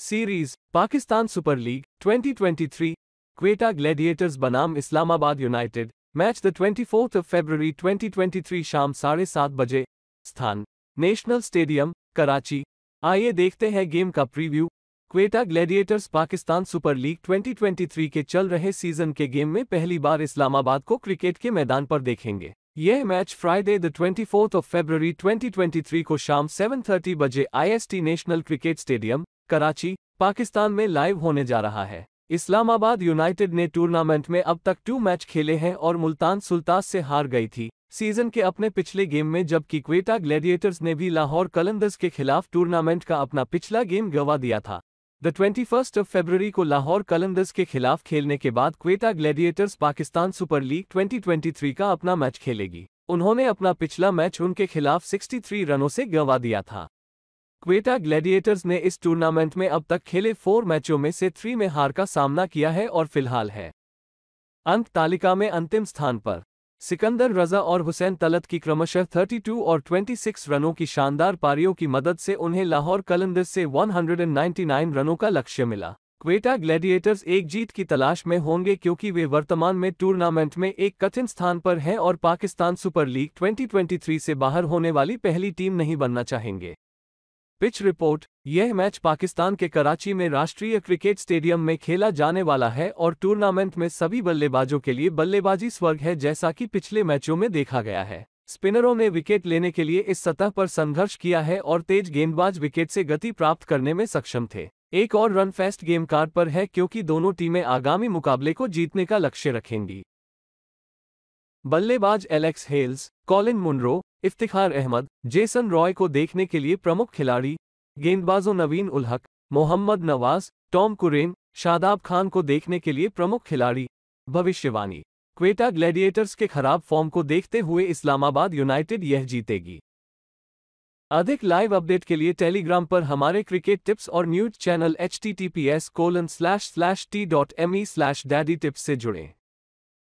series Pakistan super league 2023 Quetta gladiators बनाम Islamabad united match the 24th of February 2023 शाम साढ़े सात बजे स्थान नेशनल स्टेडियम कराची आइए देखते हैं गेम का preview Quetta gladiators Pakistan super league 2023 के चल रहे सीजन के गेम में पहली बार इस्लामाबाद को क्रिकेट के मैदान पर देखेंगे यह match Friday the twenty of February 2023 को शाम 7:30 बजे IST national cricket stadium Karachi Pakistan में लाइव होने जा रहा है इस्लामाबाद यूनाइटेड ने टूर्नामेंट में अब तक टू मैच खेले हैं और मुल्तान सुल्तास से हार गई थी सीजन के अपने पिछले गेम में जबकि क्वेटा ग्लैडिएटर्स ने भी लाहौर कलंदर्स के खिलाफ टूर्नामेंट का अपना पिछला गेम गंवा दिया था the twenty first of February को लाहौर कलंदर्स के खिलाफ खेलने के बाद Quetta gladiators Pakistan super league 2023 का अपना मैच खेलेगी उन्होंने अपना पिछला मैच उनके खिलाफ 63 रनों से गंवा दिया था क्वेटा ग्लैडिएटर्स ने इस टूर्नामेंट में अब तक खेले फोर मैचों में से थ्री में हार का सामना किया है और फिलहाल है अंक तालिका में अंतिम स्थान पर सिकंदर रजा और हुसैन तलत की क्रमशः 32 और 26 रनों की शानदार पारियों की मदद से उन्हें लाहौर कलंदर से 199 रनों का लक्ष्य मिला क्वेटा ग्लैडिएटर्स एक जीत की तलाश में होंगे क्योंकि वे वर्तमान में टूर्नामेंट में एक कठिन स्थान पर हैं और पाकिस्तान सुपर लीग 2023 से बाहर होने वाली पहली टीम नहीं बनना चाहेंगे पिच रिपोर्ट यह मैच पाकिस्तान के कराची में राष्ट्रीय क्रिकेट स्टेडियम में खेला जाने वाला है और टूर्नामेंट में सभी बल्लेबाजों के लिए बल्लेबाजी स्वर्ग है जैसा कि पिछले मैचों में देखा गया है स्पिनरों ने विकेट लेने के लिए इस सतह पर संघर्ष किया है और तेज गेंदबाज विकेट से गति प्राप्त करने में सक्षम थे एक और रन फेस्ट गेम कार्ड पर है क्योंकि दोनों टीमें आगामी मुकाबले को जीतने का लक्ष्य रखेंगी बल्लेबाज Alex Hales Colin Munro Iftikhar Ahmed Jason Roy को देखने के लिए प्रमुख खिलाड़ी गेंदबाजों नवीन उलहक मोहम्मद नवाज टॉम कुरेन शादाब खान को देखने के लिए प्रमुख खिलाड़ी भविष्यवाणी क्वेटा ग्लैडिएटर्स के खराब फॉर्म को देखते हुए इस्लामाबाद यूनाइटेड यह जीतेगी अधिक लाइव अपडेट के लिए टेलीग्राम पर हमारे क्रिकेट टिप्स और news channel h t t p s colon slash slash t dot m e slash daddy tips से जुड़ें